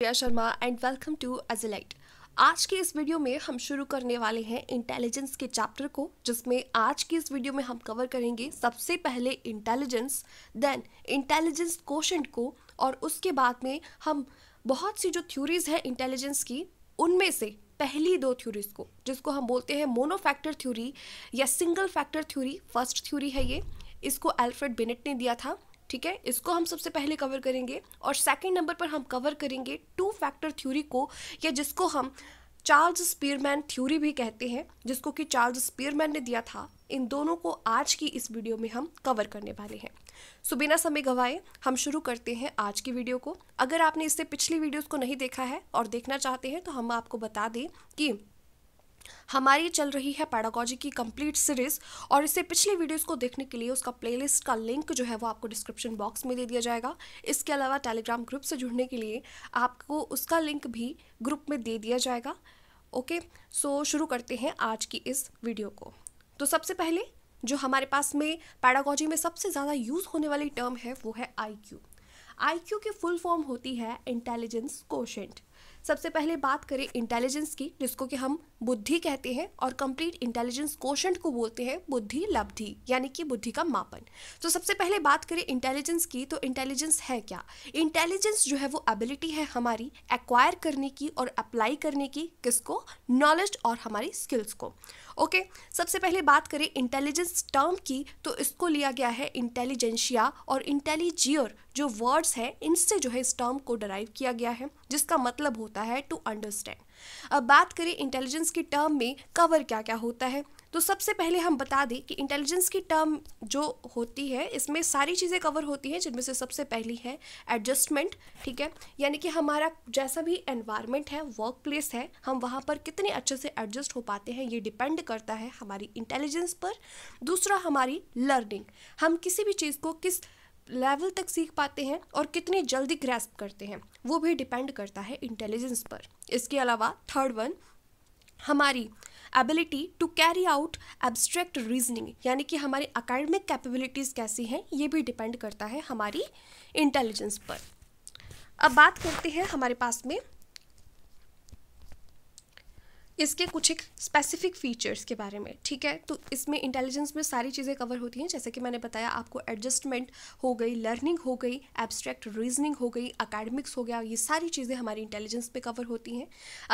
Priya Sharma and welcome to अजलाइट आज के इस वीडियो में हम शुरू करने वाले हैं इंटेलिजेंस के चैप्टर को जिसमें आज की इस वीडियो में हम कवर करेंगे सबसे पहले इंटेलिजेंस देन इंटेलिजेंस क्वेश्चन को और उसके बाद में हम बहुत सी जो थ्योरीज है इंटेलिजेंस की उनमें से पहली दो थ्योरीज को जिसको हम बोलते हैं मोनो फैक्टर थ्योरी या single factor theory first theory है ये इसको एल्फ्रेड बिनेट ने दिया था ठीक है इसको हम सबसे पहले कवर करेंगे और सेकेंड नंबर पर हम कवर करेंगे टू फैक्टर थ्योरी को या जिसको हम चार्ल्स स्पीयरमैन थ्योरी भी कहते हैं जिसको कि चार्ल्स स्पीयरमैन ने दिया था इन दोनों को आज की इस वीडियो में हम कवर करने वाले हैं सो बिना समय गवाए हम शुरू करते हैं आज की वीडियो को अगर आपने इससे पिछली वीडियोस को नहीं देखा है और देखना चाहते हैं तो हम आपको बता दें कि हमारी चल रही है पैडागॉजी की कंप्लीट सीरीज और इससे पिछले वीडियोस को देखने के लिए उसका प्लेलिस्ट का लिंक जो है वो आपको डिस्क्रिप्शन बॉक्स में दे दिया जाएगा इसके अलावा टेलीग्राम ग्रुप से जुड़ने के लिए आपको उसका लिंक भी ग्रुप में दे दिया जाएगा ओके सो शुरू करते हैं आज की इस वीडियो को तो सबसे पहले जो हमारे पास में पैडागॉजी में सबसे ज़्यादा यूज़ होने वाली टर्म है वो है आई क्यू आई क्यू की फुल फॉर्म होती है इंटेलिजेंस कोशेंट सबसे पहले बात करें इंटेलिजेंस की जिसको कि हम बुद्धि कहते हैं और कंप्लीट इंटेलिजेंस क्वेश्चन को बोलते हैं बुद्धि लब्धि यानी कि बुद्धि का मापन तो सबसे पहले बात करें इंटेलिजेंस की तो इंटेलिजेंस है क्या इंटेलिजेंस जो है वो एबिलिटी है हमारी एक्वायर करने की और अप्लाई करने की किसको नॉलेज और हमारी स्किल्स को ओके okay, सबसे पहले बात करें इंटेलिजेंस टर्म की तो इसको लिया गया है इंटेलिजेंशिया और इंटेलिजियर जो वर्ड्स हैं इनसे जो है इस टर्म को डराइव किया गया है जिसका मतलब होता है टू अंडरस्टैंड अब बात करें इंटेलिजेंस की टर्म में कवर क्या क्या होता है तो सबसे पहले हम बता दें कि इंटेलिजेंस की टर्म जो होती है इसमें सारी चीज़ें कवर होती हैं जिनमें से सबसे पहली है एडजस्टमेंट ठीक है यानी कि हमारा जैसा भी एनवायरनमेंट है वर्क प्लेस है हम वहाँ पर कितने अच्छे से एडजस्ट हो पाते हैं ये डिपेंड करता है हमारी इंटेलिजेंस पर दूसरा हमारी लर्निंग हम किसी भी चीज़ को किस लेवल तक सीख पाते हैं और कितनी जल्दी ग्रेस्प करते हैं वो भी डिपेंड करता है इंटेलिजेंस पर इसके अलावा थर्ड वन हमारी ability to carry out abstract reasoning यानी कि हमारी अकेडमिक कैपेबिलिटीज़ कैसी हैं ये भी डिपेंड करता है हमारी इंटेलिजेंस पर अब बात करते हैं हमारे पास में इसके कुछ एक स्पेसिफिक फीचर्स के बारे में ठीक है तो इसमें इंटेलिजेंस में सारी चीज़ें कवर होती हैं जैसे कि मैंने बताया आपको एडजस्टमेंट हो गई लर्निंग हो गई एब्स्ट्रैक्ट रीजनिंग हो गई अकेडमिक्स हो गया ये सारी चीज़ें हमारी इंटेलिजेंस पे कवर होती हैं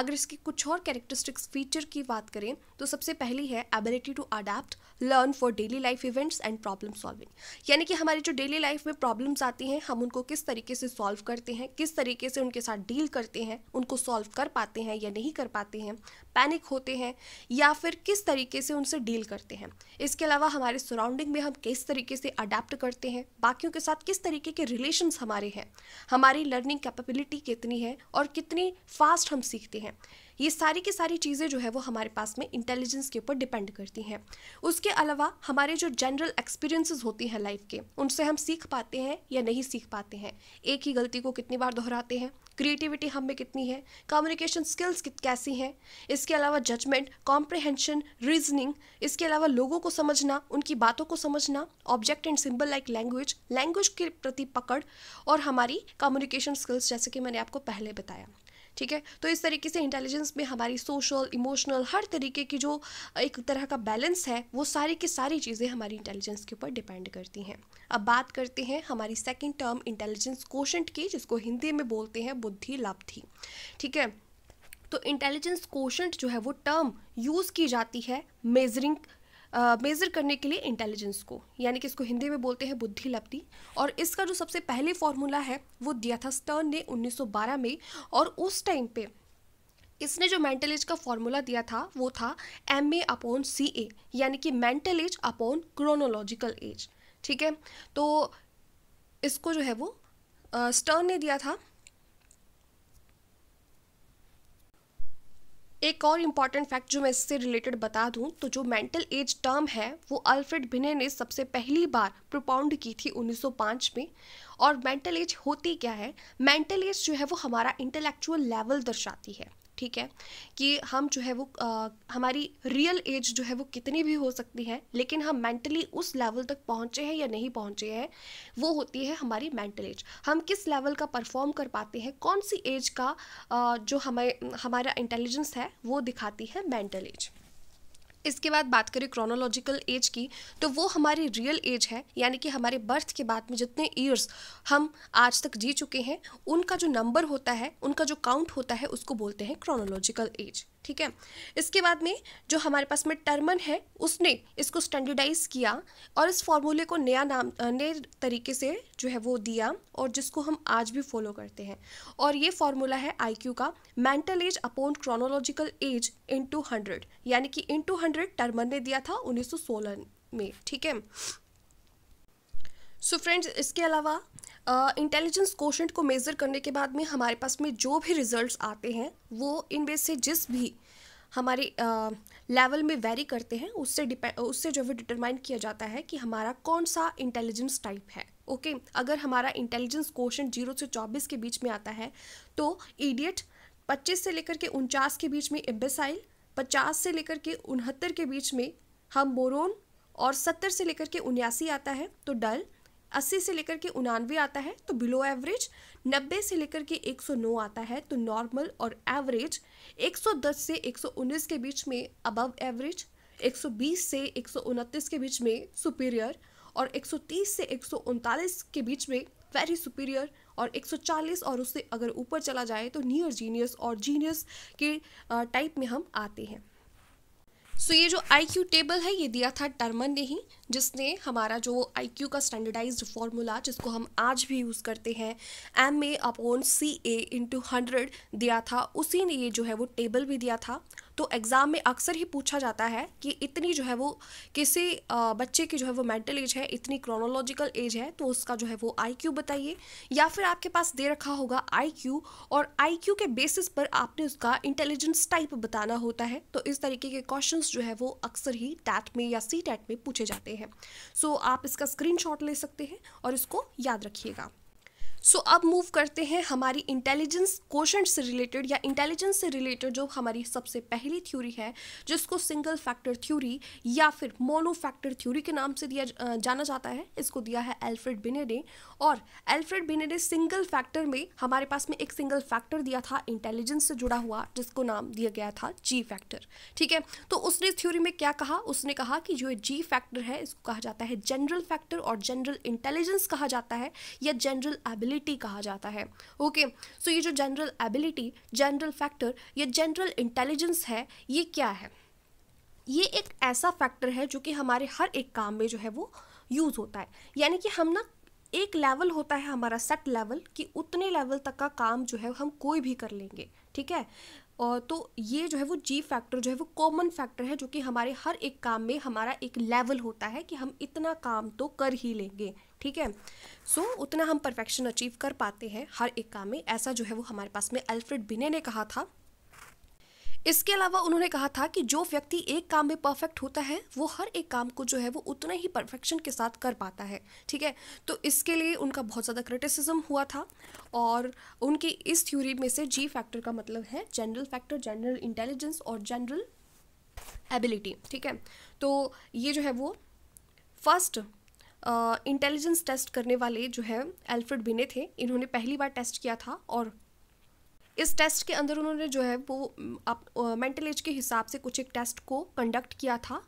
अगर इसकी कुछ और कैरेक्टरिस्टिक्स फीचर की बात करें तो सबसे पहली है ability to adapt learn for daily life events and problem solving यानी कि हमारी जो डेली लाइफ में प्रॉब्लम्स आती हैं हम उनको किस तरीके से सॉल्व करते हैं किस तरीके से उनके साथ डील करते हैं उनको सॉल्व कर पाते हैं या नहीं कर पाते हैं पैनिक होते हैं या फिर किस तरीके से उनसे डील करते हैं इसके अलावा हमारे सराउंडिंग में हम किस तरीके से अडेप्ट करते हैं बाकियों के साथ किस तरीके के रिलेशन्स हमारे हैं हमारी लर्निंग कैपेबिलिटी कितनी है और कितनी फास्ट हम सीखते हैं ये सारी की सारी चीज़ें जो है वो हमारे पास में इंटेलिजेंस के ऊपर डिपेंड करती हैं उसके अलावा हमारे जो जनरल एक्सपीरियंसेस होती हैं लाइफ के उनसे हम सीख पाते हैं या नहीं सीख पाते हैं एक ही गलती को कितनी बार दोहराते हैं क्रिएटिविटी हम में कितनी है कम्युनिकेशन स्किल्स कैसी हैं इसके अलावा जजमेंट कॉम्प्रिहेंशन रीजनिंग इसके अलावा लोगों को समझना उनकी बातों को समझना object and symbol like language language के प्रति पकड़ और हमारी कम्युनिकेशन स्किल्स जैसे कि मैंने आपको पहले बताया ठीक है तो इस तरीके से इंटेलिजेंस में हमारी सोशल इमोशनल हर तरीके की जो एक तरह का बैलेंस है वो सारी की सारी चीज़ें हमारी इंटेलिजेंस के ऊपर डिपेंड करती हैं अब बात करते हैं हमारी सेकेंड टर्म इंटेलिजेंस कोशंट की जिसको हिंदी में बोलते हैं बुद्धि लब्धि ठीक है तो इंटेलिजेंस कोशंट जो है वो टर्म यूज़ की जाती है मेजरिंग मेज़र करने के लिए इंटेलिजेंस को यानी कि इसको हिंदी में बोलते हैं बुद्धि लब्धि और इसका जो सबसे पहले फॉर्मूला है वो दिया था स्टर्न ने 1912 में और उस टाइम पे इसने जो मेंटल एज का फॉर्मूला दिया था वो था M A upon C A यानी कि mental age upon chronological age ठीक है तो इसको जो है वो स्टर्न ने दिया था एक और इम्पॉर्टेंट फैक्ट जो मैं इससे रिलेटेड बता दूं तो जो मेंटल एज टर्म है वो अल्फ्रेड भिने ने सबसे पहली बार प्रोपाउंड की थी 1905 में और मेंटल एज होती क्या है मेंटल एज जो है वो हमारा इंटेलेक्चुअल लेवल दर्शाती है ठीक है कि हम जो है वो आ, हमारी रियल एज जो है वो कितनी भी हो सकती है लेकिन हम मेंटली उस लेवल तक पहुँचे हैं या नहीं पहुँचे हैं वो होती है हमारी मेंटल एज हम किस लेवल का परफॉर्म कर पाते हैं कौन सी एज का आ, जो हमें हमारा इंटेलिजेंस है वो दिखाती है मेंटल एज इसके बाद बात करें क्रोनोलॉजिकल एज की तो वो हमारी रियल एज है यानी कि हमारे बर्थ के बाद में जितने ईयर्स हम आज तक जी चुके हैं उनका जो नंबर होता है उनका जो काउंट होता है उसको बोलते हैं क्रोनोलॉजिकल एज ठीक है इसके बाद में जो हमारे पास में टर्मन है उसने इसको स्टैंडर्डाइज किया और इस फॉर्मूले को नया नाम नए तरीके से जो है वो दिया और जिसको हम आज भी फॉलो करते हैं और ये फॉर्मूला है आई का mental age upon chronological age into hundred यानी कि इन टू हंड्रेड टर्मन ने दिया था उन्नीस में ठीक है सो so फ्रेंड्स इसके अलावा इंटेलिजेंस कोशेंट को मेज़र करने के बाद में हमारे पास में जो भी रिजल्ट्स आते हैं वो इनमें से जिस भी हमारे लेवल में वेरी करते हैं उससे डिपेंड उससे जो भी डिटरमाइन किया जाता है कि हमारा कौन सा इंटेलिजेंस टाइप है ओके okay? अगर हमारा इंटेलिजेंस क्वेश्चन जीरो से चौबीस के बीच में आता है तो ईडियट पच्चीस से लेकर के उनचास के बीच में एम्बेसाइल पचास से लेकर के उनहत्तर के बीच में हम बोरोन और सत्तर से लेकर के उन्यासी आता है तो डल अस्सी से लेकर के उनानवे आता है तो बिलो एवरेज नब्बे से लेकर के एक सौ नौ आता है तो नॉर्मल और एवरेज एक सौ दस से एक सौ उन्नीस के बीच में अबव एवरेज एक सौ बीस से एक सौ उनतीस के बीच में सुपीरियर और एक सौ तीस से एक सौ उनतालीस के बीच में वेरी सुपीरियर और 140 और उससे अगर ऊपर चला जाए तो नियर जीनियस और जीनियस के टाइप में हम आते हैं सो so, ये जो आई क्यू टेबल है ये दिया था टर्मन ने ही जिसने हमारा जो आई क्यू का स्टैंडर्डाइज फॉर्मूला जिसको हम आज भी यूज़ करते हैं M A upon C A into hundred दिया था उसी ने ये जो है वो टेबल भी दिया था तो एग्ज़ाम में अक्सर ही पूछा जाता है कि इतनी जो है वो किसी बच्चे की जो है वो मेंटल एज है इतनी क्रोनोलॉजिकल एज है तो उसका जो है वो आई बताइए या फिर आपके पास दे रखा होगा आई और आई के बेसिस पर आपने उसका इंटेलिजेंस टाइप बताना होता है तो इस तरीके के क्वेश्चन जो है वो अक्सर ही टैट में या सी टैट में पूछे जाते हैं सो so, आप इसका स्क्रीन ले सकते हैं और इसको याद रखिएगा सो so, अब मूव करते हैं हमारी इंटेलिजेंस कोशंट से रिलेटेड या इंटेलिजेंस से रिलेटेड जो हमारी सबसे पहली थ्योरी है जिसको सिंगल फैक्टर थ्योरी या फिर मोनो फैक्टर थ्योरी के नाम से दिया जाना जाता है इसको दिया है एल्फ्रेड बिनेडे और एल्फ्रेड बिनेडे सिंगल फैक्टर में हमारे पास में एक सिंगल फैक्टर दिया था इंटेलिजेंस से जुड़ा हुआ जिसको नाम दिया गया था जी फैक्टर ठीक है तो उसने इस थ्योरी में क्या कहा उसने कहा कि जो जी फैक्टर है इसको कहा जाता है जनरल फैक्टर और जनरल इंटेलिजेंस कहा जाता है या जनरल एबिलिटी एबिलिटी कहा जाता है ओके सो ये जो जनरल एबिलिटी जनरल फैक्टर या जनरल इंटेलिजेंस है ये क्या है ये एक ऐसा फैक्टर है जो कि हमारे हर एक काम में जो है वो यूज़ होता है यानी कि हम ना एक लेवल होता है हमारा सेट लेवल कि उतने लेवल तक का काम जो है हम कोई भी कर लेंगे ठीक है और तो ये जो है वो जी फैक्टर जो है वो कॉमन फैक्टर है जो कि हमारे हर एक काम में हमारा एक लेवल होता है कि हम इतना काम तो कर ही लेंगे ठीक है सो so, उतना हम परफेक्शन अचीव कर पाते हैं हर एक काम में ऐसा जो है वो हमारे पास में अल्फ्रेड बिने ने कहा था इसके अलावा उन्होंने कहा था कि जो व्यक्ति एक काम में परफेक्ट होता है वो हर एक काम को जो है वो उतना ही परफेक्शन के साथ कर पाता है ठीक है तो इसके लिए उनका बहुत ज़्यादा क्रिटिसिज्म हुआ था और उनकी इस थ्योरी में से जी फैक्टर का मतलब है जनरल फैक्टर जनरल इंटेलिजेंस और जनरल एबिलिटी ठीक है तो ये जो है वो फर्स्ट इंटेलिजेंस uh, टेस्ट करने वाले जो है एल्फ्रेड बिने थे इन्होंने पहली बार टेस्ट किया था और इस टेस्ट के अंदर उन्होंने जो है वो आप मेंटल एज के हिसाब से कुछ एक टेस्ट को कंडक्ट किया था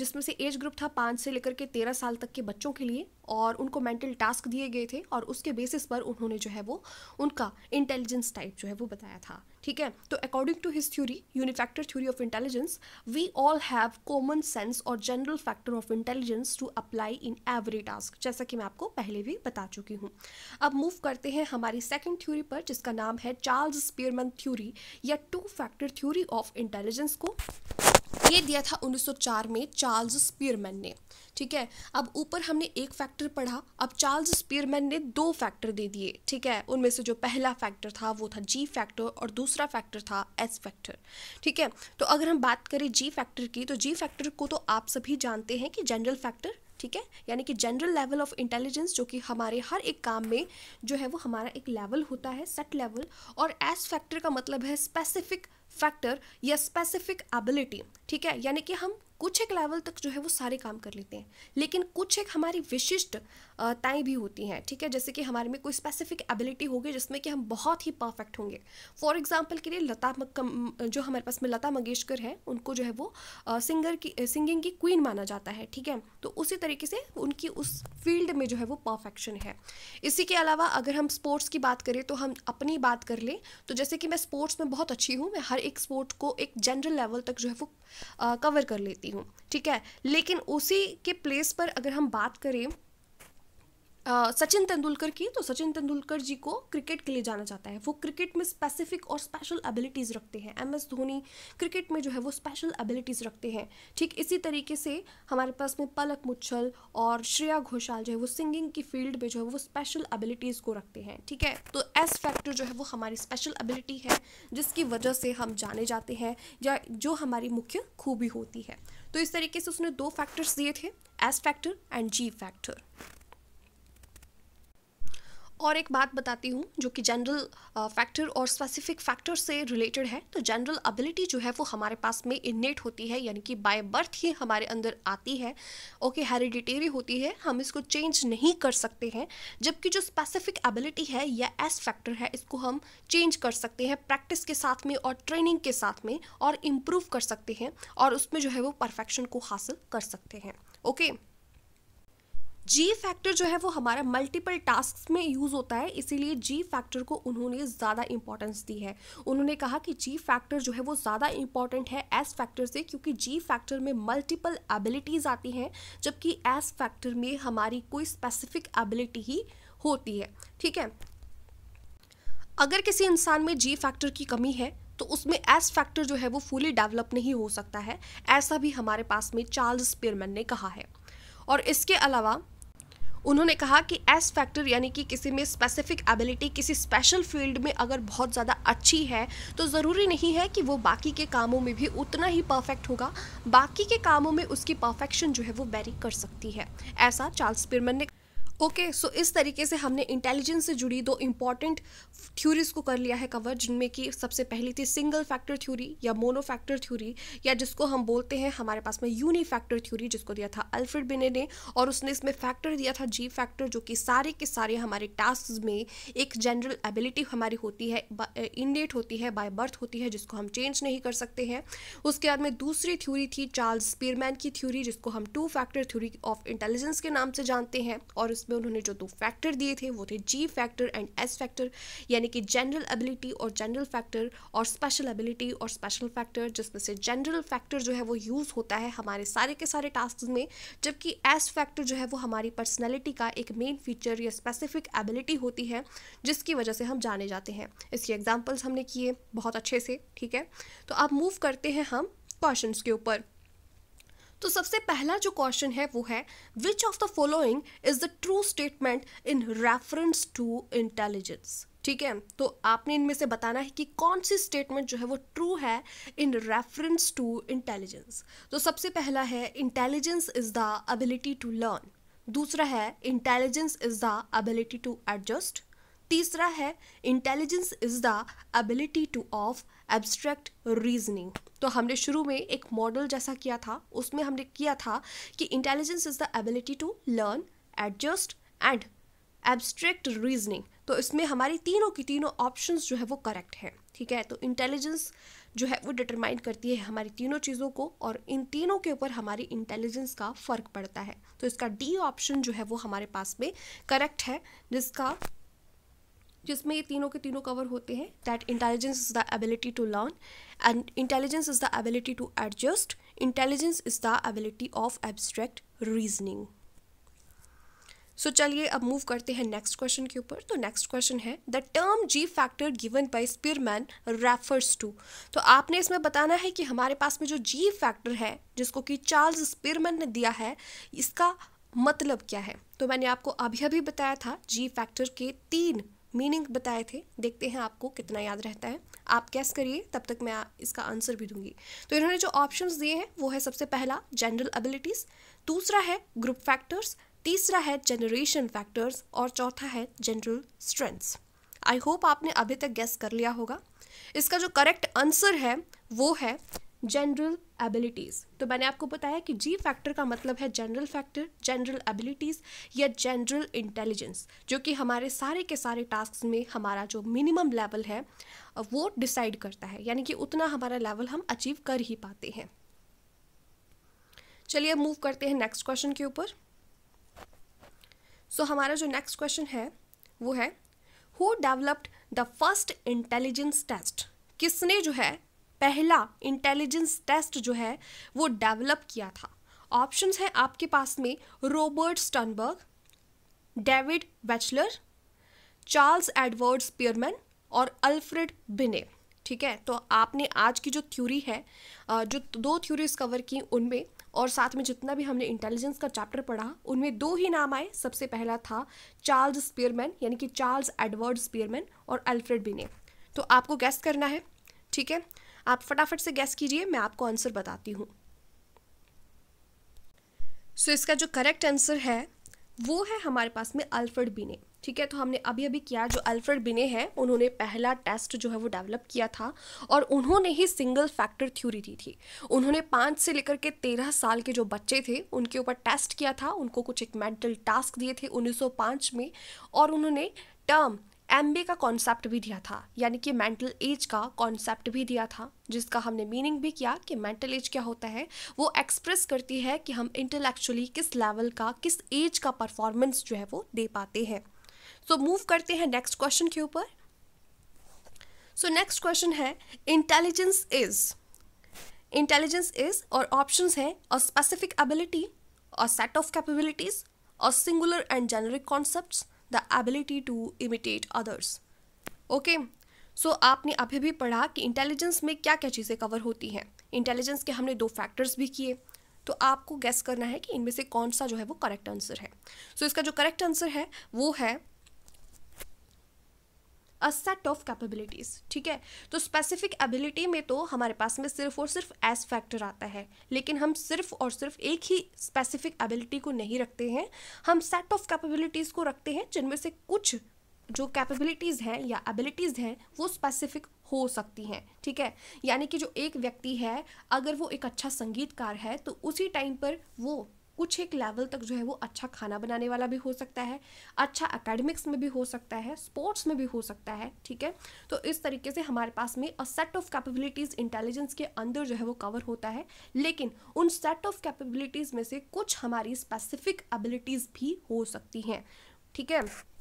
जिसमें से एज ग्रुप था पाँच से लेकर के तेरह साल तक के बच्चों के लिए और उनको मेंटल टास्क दिए गए थे और उसके बेसिस पर उन्होंने जो है वो उनका इंटेलिजेंस टाइप जो है वो बताया था ठीक है तो according to his theory unifactor theory of intelligence we all have common sense और general factor of intelligence to apply in every task जैसा कि मैं आपको पहले भी बता चुकी हूँ अब मूव करते हैं हमारी सेकेंड थ्योरी पर जिसका नाम है चार्ल्स स्पीयरमन थ्योरी या two factor theory of intelligence को ये दिया था 1904 में चार्ल्स स्पीयरमैन ने ठीक है अब ऊपर हमने एक फैक्टर पढ़ा अब चार्ल्स स्पीयरमैन ने दो फैक्टर दे दिए ठीक है उनमें से जो पहला फैक्टर था वो था जी फैक्टर और दूसरा फैक्टर था एस फैक्टर ठीक है तो अगर हम बात करें जी फैक्टर की तो जी फैक्टर को तो आप सभी जानते हैं कि जनरल फैक्टर ठीक है यानी कि जनरल लेवल ऑफ इंटेलिजेंस जो कि हमारे हर एक काम में जो है वो हमारा एक लेवल होता है सेट लेवल और एस फैक्टर का मतलब है स्पेसिफिक फैक्टर या स्पेसिफिक एबिलिटी ठीक है यानी कि हम कुछ एक लेवल तक जो है वो सारे काम कर लेते हैं लेकिन कुछ एक हमारी विशिष्ट ताएँ भी होती हैं ठीक है जैसे कि हमारे में कोई स्पेसिफिक एबिलिटी होगी जिसमें कि हम बहुत ही परफेक्ट होंगे फॉर एग्जाम्पल के लिए लता जो हमारे पास में लता मंगेशकर है उनको जो है वो सिंगर की सिंगिंग की क्वीन माना जाता है ठीक है तो उसी तरीके से उनकी उस फील्ड में जो है वो परफेक्शन है इसी के अलावा अगर हम स्पोर्ट्स की बात करें तो हम अपनी बात कर लें तो जैसे कि मैं स्पोर्ट्स में बहुत अच्छी हूँ मैं हर एक स्पोर्ट को एक जनरल लेवल तक जो है वो कवर कर लेती करती हूँ ठीक है लेकिन उसी के प्लेस पर अगर हम बात करें सचिन तेंदुलकर की तो सचिन तेंदुलकर जी को क्रिकेट के लिए जाना जाता है वो क्रिकेट में स्पेसिफिक और स्पेशल एबिलिटीज़ रखते हैं एम एस धोनी क्रिकेट में जो है वो स्पेशल एबिलिटीज़ रखते हैं ठीक इसी तरीके से हमारे पास में पलक मुच्छल और श्रेया घोषाल जो है वो सिंगिंग की फील्ड में जो है वो स्पेशल एबिलिटीज़ को रखते हैं ठीक है तो एस फैक्टर जो है वो हमारी स्पेशल एबिलिटी है जिसकी वजह से हम जाने जाते हैं या जो हमारी मुख्य खूबी होती है तो इस तरीके से उसने दो फैक्टर्स दिए थे S factor and G factor और एक बात बताती हूँ जो कि जनरल फैक्टर और स्पेसिफिक फैक्टर से रिलेटेड है तो जनरल एबिलिटी जो है वो हमारे पास में इन्नेट होती है यानी कि बाय बर्थ ही हमारे अंदर आती है ओके हेरिडिटेरी होती है हम इसको चेंज नहीं कर सकते हैं जबकि जो स्पेसिफिक एबिलिटी है या एस फैक्टर है इसको हम चेंज कर सकते हैं प्रैक्टिस के साथ में और ट्रेनिंग के साथ में और इम्प्रूव कर सकते हैं और उसमें जो है वो परफेक्शन को हासिल कर सकते हैं ओके okay? जी फैक्टर जो है वो हमारा मल्टीपल टास्क में यूज़ होता है इसीलिए जी फैक्टर को उन्होंने ज़्यादा इंपॉर्टेंस दी है उन्होंने कहा कि जी फैक्टर जो है वो ज़्यादा इंपॉर्टेंट है एस फैक्टर से क्योंकि जी फैक्टर में मल्टीपल एबिलिटीज़ आती हैं जबकि एस फैक्टर में हमारी कोई स्पेसिफिक एबिलिटी ही होती है ठीक है अगर किसी इंसान में जी फैक्टर की कमी है तो उसमें एस फैक्टर जो है वो फुली डेवलप नहीं हो सकता है ऐसा भी हमारे पास में चार्ल्स स्पेयरमैन ने कहा है और इसके अलावा उन्होंने कहा कि एस फैक्टर यानी कि किसी में स्पेसिफिक एबिलिटी किसी स्पेशल फील्ड में अगर बहुत ज़्यादा अच्छी है तो ज़रूरी नहीं है कि वो बाकी के कामों में भी उतना ही परफेक्ट होगा बाकी के कामों में उसकी परफेक्शन जो है वो वेरी कर सकती है ऐसा चार्ल्स पिरमन ने ओके okay, सो so इस तरीके से हमने इंटेलिजेंस से जुड़ी दो इंपॉर्टेंट थ्योरीज को कर लिया है कवर जिनमें कि सबसे पहली थी सिंगल फैक्टर थ्योरी या मोनो फैक्टर थ्योरी या जिसको हम बोलते हैं हमारे पास में यूनि फैक्टर थ्योरी जिसको दिया था अल्फ्रेड बिने ने और उसने इसमें फैक्टर दिया था जी फैक्टर जो कि सारे के सारे हमारे टास्क में एक जनरल एबिलिटी हमारी होती है इंडेट होती है बाय बर्थ होती है जिसको हम चेंज नहीं कर सकते हैं उसके बाद में दूसरी थ्योरी थी चार्ल्स स्पीरमैन की थ्योरी जिसको हम two factor theory of intelligence के नाम से जानते हैं और उस जिसमें उन्होंने जो दो फैक्टर दिए थे वो थे G factor and S factor यानी कि जनरल एबिलिटी और जनरल फैक्टर और स्पेशल एबिलिटी और स्पेशल फैक्टर जिसमें से जनरल फैक्टर जो है वो यूज़ होता है हमारे सारे के सारे टास्क में जबकि एस फैक्टर जो है वो हमारी पर्सनैलिटी का एक मेन फीचर या स्पेसिफिक एबिलिटी होती है जिसकी वजह से हम जाने जाते हैं इसके एग्जाम्पल्स हमने किए बहुत अच्छे से ठीक है तो अब मूव करते हैं हम क्वेश्चन के ऊपर तो सबसे पहला जो क्वेश्चन है वो है which of the following is the true statement in reference to intelligence ठीक है तो आपने इनमें से बताना है कि कौन सी स्टेटमेंट जो है वो ट्रू है इन रेफरेंस टू इंटेलिजेंस तो सबसे पहला है intelligence is the ability to learn दूसरा है intelligence is the ability to adjust तीसरा है intelligence is the ability to of abstract reasoning तो हमने शुरू में एक मॉडल जैसा किया था उसमें हमने किया था कि intelligence is the ability to learn adjust and abstract reasoning तो इसमें हमारी तीनों की तीनों ऑप्शंस जो है वो करेक्ट हैं ठीक है तो इंटेलिजेंस जो है वो डिटरमाइन करती है हमारी तीनों चीज़ों को और इन तीनों के ऊपर हमारी इंटेलिजेंस का फ़र्क पड़ता है तो इसका डी ऑप्शन जो है वो हमारे पास में करेक्ट है जिसका जिसमें ये तीनों के तीनों कवर होते हैं that intelligence is the ability to learn and intelligence is the ability to adjust intelligence is the ability of abstract reasoning so चलिए अब मूव करते हैं नेक्स्ट क्वेश्चन के ऊपर तो नेक्स्ट क्वेश्चन है the term G factor given by Spearman refers to तो आपने इसमें बताना है कि हमारे पास में जो जी फैक्टर है जिसको कि चार्ल्स स्पीरमैन ने दिया है इसका मतलब क्या है तो मैंने आपको अभी अभी बताया था जी फैक्टर के तीन मीनिंग बताए थे देखते हैं आपको कितना याद रहता है आप कैस करिए तब तक मैं इसका आंसर भी दूंगी तो इन्होंने जो ऑप्शन दिए हैं वो है सबसे पहला जनरल एबिलिटीज़ दूसरा है ग्रुप फैक्टर्स तीसरा है जनरेशन फैक्टर्स और चौथा है जनरल स्ट्रेंथ्स आई होप आपने अभी तक गैस कर लिया होगा इसका जो करेक्ट आंसर है वो है जनरल एबिलिटीज़ तो मैंने आपको बताया कि जी फैक्टर का मतलब है जनरल फैक्टर जनरल एबिलिटीज़ या जनरल इंटेलिजेंस जो कि हमारे सारे के सारे टास्क में हमारा जो मिनिमम लेवल है वो डिसाइड करता है यानी कि उतना हमारा लेवल हम अचीव कर ही पाते हैं चलिए अब मूव करते हैं नेक्स्ट क्वेश्चन के ऊपर सो so, हमारा जो नेक्स्ट क्वेश्चन है वो है who developed the first intelligence test किसने जो है पहला इंटेलिजेंस टेस्ट जो है वो डेवलप किया था ऑप्शन हैं आपके पास में Robert Sternberg David Wechsler Charles Edward Spearman और अल्फ्रेड बिने ठीक है तो आपने आज की जो थ्योरी है जो दो थ्योरीज कवर की उनमें और साथ में जितना भी हमने इंटेलिजेंस का चैप्टर पढ़ा उनमें दो ही नाम आए सबसे पहला था चार्ल्स स्पियरमैन यानी कि चार्ल्स एडवर्ड स्पियरमैन और अल्फ्रेड बिने तो आपको गेस्ट करना है ठीक है आप फटाफट से गैस कीजिए मैं आपको आंसर बताती हूँ सो so, इसका जो करेक्ट आंसर है वो है हमारे पास में अल्फ्रेड बिने ठीक है तो हमने अभी अभी किया जो अल्फ्रेड बिने हैं उन्होंने पहला टेस्ट जो है वो डेवलप किया था और उन्होंने ही सिंगल फैक्टर थ्योरी दी थी उन्होंने पाँच से लेकर के तेरह साल के जो बच्चे थे उनके ऊपर टेस्ट किया था उनको कुछ एक मेंटल टास्क दिए थे 1905 में और उन्होंने टर्म एम का कॉन्सेप्ट भी दिया था यानी कि मेंटल एज का कॉन्सेप्ट भी दिया था जिसका हमने मीनिंग भी किया कि मेंटल एज क्या होता है वो एक्सप्रेस करती है कि हम इंटेलेक्चुअली किस लेवल का किस एज का परफॉर्मेंस जो है वो दे पाते हैं सो so, मूव करते हैं नेक्स्ट क्वेश्चन के ऊपर सो नेक्स्ट क्वेश्चन है इंटेलिजेंस इज इंटेलिजेंस इज और ऑप्शंस हैं a specific ability a set of capabilities a singular and generic concepts the ability to imitate others okay so आपने अभी भी पढ़ा कि इंटेलिजेंस में क्या क्या चीज़ें कवर होती हैं इंटेलिजेंस के हमने दो फैक्टर्स भी किए तो आपको गैस करना है कि इनमें से कौन सा जो है वो करेक्ट आंसर है सो so, इसका जो करेक्ट आंसर है वो है अ सेट ऑफ कैपेबिलिटीज़ ठीक है तो स्पेसिफिक एबिलिटी में तो हमारे पास में सिर्फ और सिर्फ एस फैक्टर आता है लेकिन हम सिर्फ और सिर्फ एक ही स्पेसिफिक एबिलिटी को नहीं रखते हैं हम सेट ऑफ कैपेबिलिटीज़ को रखते हैं जिनमें से कुछ जो कैपेबिलिटीज़ हैं या एबिलिटीज़ हैं वो स्पेसिफिक हो सकती हैं ठीक है यानी कि जो एक व्यक्ति है अगर वो एक अच्छा संगीतकार है तो उसी टाइम पर वो कुछ एक लेवल तक जो है वो अच्छा खाना बनाने वाला भी हो सकता है अच्छा अकेडमिक्स में भी हो सकता है स्पोर्ट्स में भी हो सकता है ठीक है तो इस तरीके से हमारे पास में a set of capabilities intelligence के अंदर जो है वो कवर होता है लेकिन उन सेट ऑफ कैपेबिलिटीज़ में से कुछ हमारी स्पेसिफिक एबिलिटीज़ भी हो सकती हैं ठीक है